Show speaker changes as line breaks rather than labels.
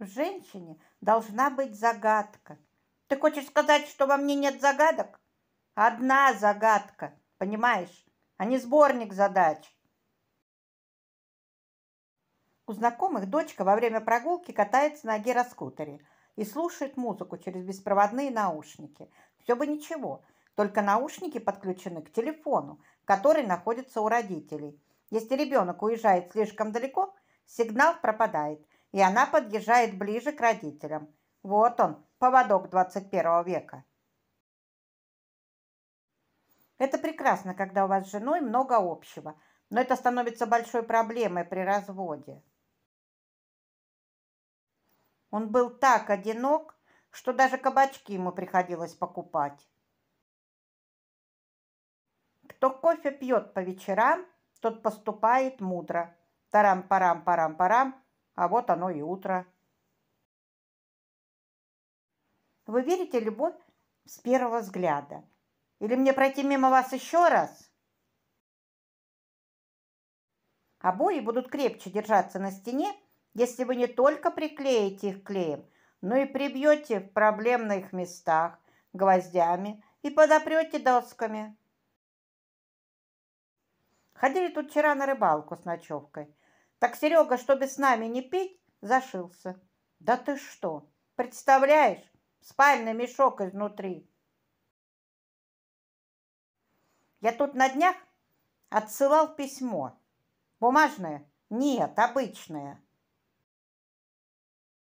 В женщине должна быть загадка. Ты хочешь сказать, что во мне нет загадок? Одна загадка, понимаешь, а не сборник задач. У знакомых дочка во время прогулки катается на гироскутере и слушает музыку через беспроводные наушники. Все бы ничего, только наушники подключены к телефону, который находится у родителей. Если ребенок уезжает слишком далеко, сигнал пропадает, и она подъезжает ближе к родителям. Вот он, поводок 21 века. Это прекрасно, когда у вас с женой много общего, но это становится большой проблемой при разводе. Он был так одинок, что даже кабачки ему приходилось покупать. Кто кофе пьет по вечерам, тот поступает мудро. Тарам-парам-парам-парам, а вот оно и утро. Вы верите любовь с первого взгляда? Или мне пройти мимо вас еще раз? Обои будут крепче держаться на стене, если вы не только приклеите их клеем, но и прибьете в проблемных местах гвоздями и подопрете досками. Ходили тут вчера на рыбалку с ночевкой – так Серега, чтобы с нами не пить, зашился. Да ты что, представляешь, спальный мешок изнутри. Я тут на днях отсылал письмо. Бумажное? Нет, обычное.